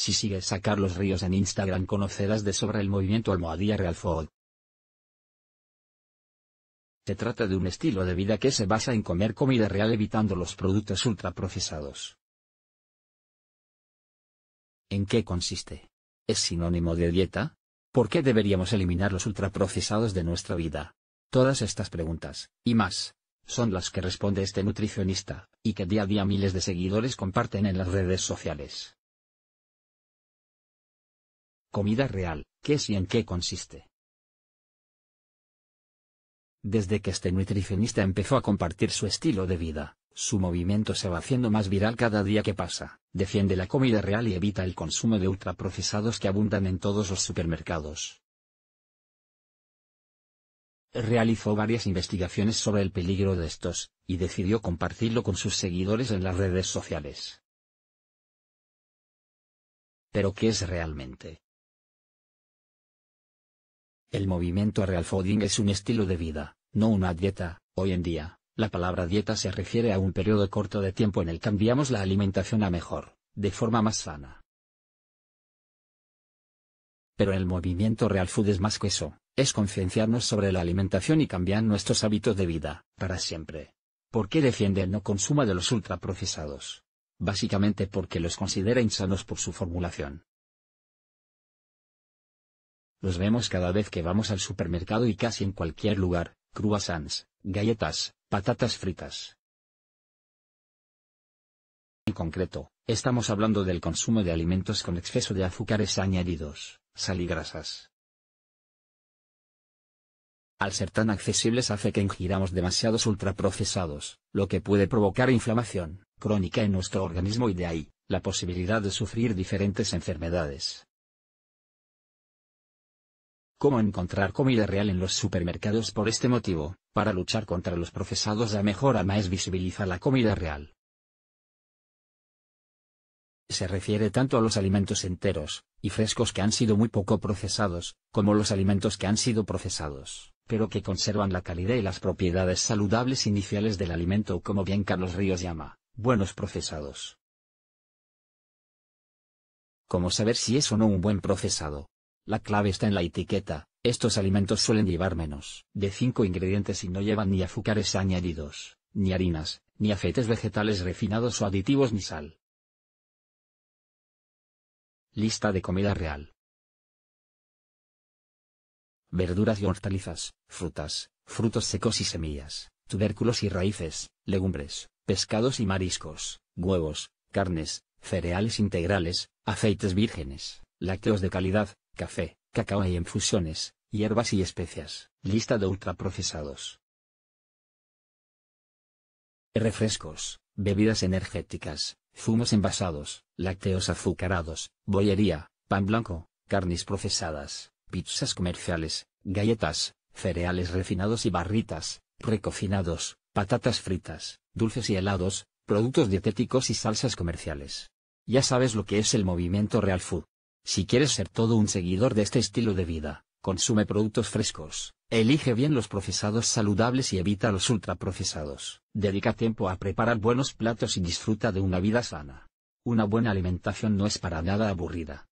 Si sigues a Carlos Ríos en Instagram conocerás de sobra el movimiento Almohadilla Real Food. Se trata de un estilo de vida que se basa en comer comida real evitando los productos ultraprocesados. ¿En qué consiste? ¿Es sinónimo de dieta? ¿Por qué deberíamos eliminar los ultraprocesados de nuestra vida? Todas estas preguntas, y más, son las que responde este nutricionista, y que día a día miles de seguidores comparten en las redes sociales. Comida real, ¿qué es y en qué consiste? Desde que este nutricionista empezó a compartir su estilo de vida, su movimiento se va haciendo más viral cada día que pasa, defiende la comida real y evita el consumo de ultraprocesados que abundan en todos los supermercados. Realizó varias investigaciones sobre el peligro de estos, y decidió compartirlo con sus seguidores en las redes sociales. Pero ¿qué es realmente? El movimiento real fooding es un estilo de vida, no una dieta. Hoy en día, la palabra dieta se refiere a un periodo corto de tiempo en el que cambiamos la alimentación a mejor, de forma más sana. Pero el movimiento real food es más que eso, es concienciarnos sobre la alimentación y cambiar nuestros hábitos de vida, para siempre. ¿Por qué defiende el no consumo de los ultraprocesados? Básicamente porque los considera insanos por su formulación. Los vemos cada vez que vamos al supermercado y casi en cualquier lugar, croissants, galletas, patatas fritas. En concreto, estamos hablando del consumo de alimentos con exceso de azúcares añadidos, sal y grasas. Al ser tan accesibles hace que ingiramos demasiados ultraprocesados, lo que puede provocar inflamación crónica en nuestro organismo y de ahí, la posibilidad de sufrir diferentes enfermedades cómo encontrar comida real en los supermercados por este motivo, para luchar contra los procesados la mejora más visibiliza la comida real. Se refiere tanto a los alimentos enteros, y frescos que han sido muy poco procesados, como los alimentos que han sido procesados, pero que conservan la calidad y las propiedades saludables iniciales del alimento como bien Carlos Ríos llama, buenos procesados. ¿Cómo saber si es o no un buen procesado? La clave está en la etiqueta. Estos alimentos suelen llevar menos de 5 ingredientes y no llevan ni azúcares añadidos, ni harinas, ni aceites vegetales refinados o aditivos ni sal. Lista de comida real. Verduras y hortalizas, frutas, frutos secos y semillas, tubérculos y raíces, legumbres, pescados y mariscos, huevos, carnes, cereales integrales, aceites vírgenes, lácteos de calidad, café, cacao y infusiones, hierbas y especias. Lista de ultraprocesados. Refrescos, bebidas energéticas, zumos envasados, lácteos azucarados, bollería, pan blanco, carnes procesadas, pizzas comerciales, galletas, cereales refinados y barritas, recocinados, patatas fritas, dulces y helados, productos dietéticos y salsas comerciales. Ya sabes lo que es el movimiento Real Food. Si quieres ser todo un seguidor de este estilo de vida, consume productos frescos, elige bien los procesados saludables y evita los ultraprocesados. Dedica tiempo a preparar buenos platos y disfruta de una vida sana. Una buena alimentación no es para nada aburrida.